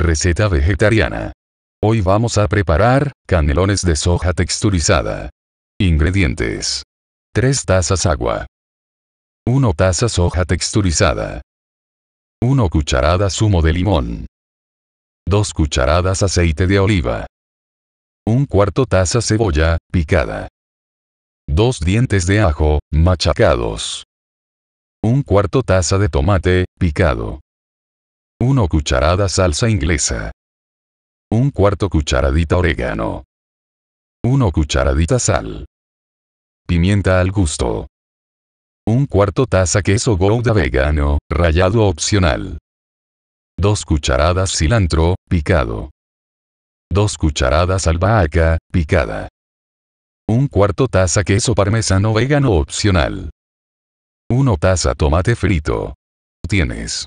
Receta vegetariana. Hoy vamos a preparar canelones de soja texturizada. Ingredientes. 3 tazas agua. 1 taza soja texturizada. 1 cucharada zumo de limón. 2 cucharadas aceite de oliva. 1 cuarto taza cebolla, picada. 2 dientes de ajo, machacados. 1 cuarto taza de tomate, picado. 1 cucharada salsa inglesa. 1 cuarto cucharadita orégano. 1 cucharadita sal. Pimienta al gusto. 1 cuarto taza queso gouda vegano, rallado opcional. 2 cucharadas cilantro, picado. 2 cucharadas albahaca, picada. 1 cuarto taza queso parmesano vegano opcional. 1 taza tomate frito. Tienes.